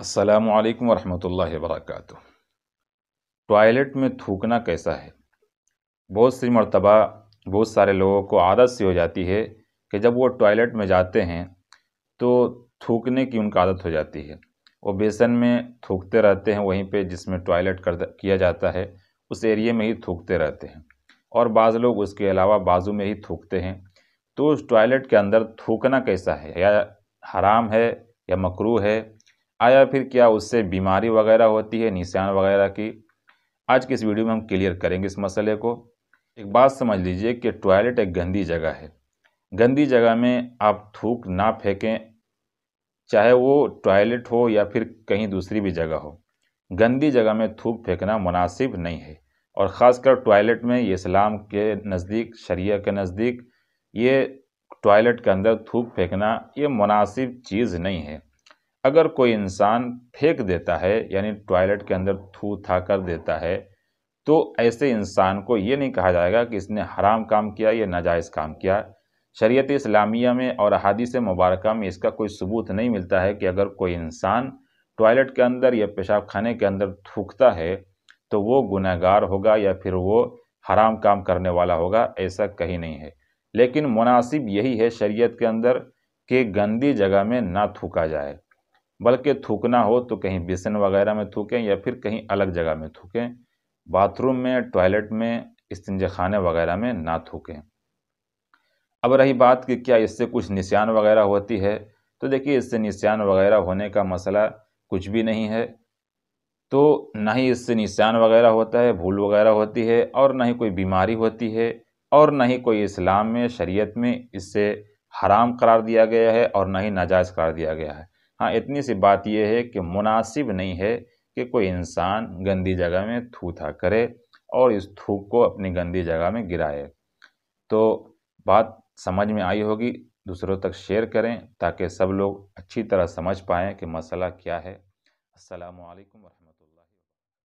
असलकम वरहमल work toilet में थूकना कैसा है बहुत सी मरतबा बहुत सारे लोगों को आदत सी हो जाती है कि जब वो टॉयलेट में जाते हैं तो थूकने की उनका आदत हो जाती है वो बेसन में थूकते रहते हैं वहीं पे जिसमें टॉयलेट कर किया जाता है उस एरिए में ही थूकते रहते हैं और बाज़ लोग उसके अलावा बाजू में ही थूकते हैं तो उस टॉयलेट के अंदर थूकना कैसा है या हराम है या मकरू है आया फिर क्या उससे बीमारी वगैरह होती है निशान वगैरह की आज की इस वीडियो में हम क्लियर करेंगे इस मसले को एक बात समझ लीजिए कि टॉयलेट एक गंदी जगह है गंदी जगह में आप थूक ना फेंकें चाहे वो टॉयलेट हो या फिर कहीं दूसरी भी जगह हो गंदी जगह में थूक फेंकना मुनासिब नहीं है और ख़ासकर टॉयलेट में ये इस्लाम के नज़दीक शरिया के नज़दीक ये टॉयलेट के अंदर थूक फेंकना ये मुनासिब चीज़ नहीं है अगर कोई इंसान फेंक देता है यानी टॉयलेट के अंदर थू था कर देता है तो ऐसे इंसान को ये नहीं कहा जाएगा कि इसने हराम काम किया या नाजायज़ काम किया शरीय इस्लामिया में और अहादीस मुबारक में इसका कोई सबूत नहीं मिलता है कि अगर कोई इंसान टॉयलेट के अंदर या पेशाब खाने के अंदर थूकता है तो वो गुनागार होगा या फिर वो हराम काम करने वाला होगा ऐसा कहीं नहीं है लेकिन मुनासिब यही है शरीयत के अंदर कि गंदी जगह में ना थूका जाए बल्कि थूकना हो तो कहीं बेसन वगैरह में थूकें या फिर कहीं अलग जगह में थूकें बाथरूम में टॉयलेट में इस्तंज खाने वगैरह में ना थूकें अब रही बात कि क्या इससे कुछ निशान वगैरह होती है तो देखिए इससे निशान वगैरह होने का मसला कुछ भी नहीं है तो ना ही इससे निशान वगैरह होता है भूल वगैरह होती है और ना ही कोई बीमारी होती है और ना ही कोई इस्लाम में शरीयत में इससे हराम करार दिया गया है और ना ही नाजायज़ करार दिया गया है हाँ इतनी सी बात यह है कि मुनासिब नहीं है कि कोई इंसान गंदी जगह में थूथा करे और इस थूक को अपनी गंदी जगह में गिराए तो बात समझ में आई होगी दूसरों तक शेयर करें ताकि सब लोग अच्छी तरह समझ पाएँ कि मसला क्या है असलकम वरहमल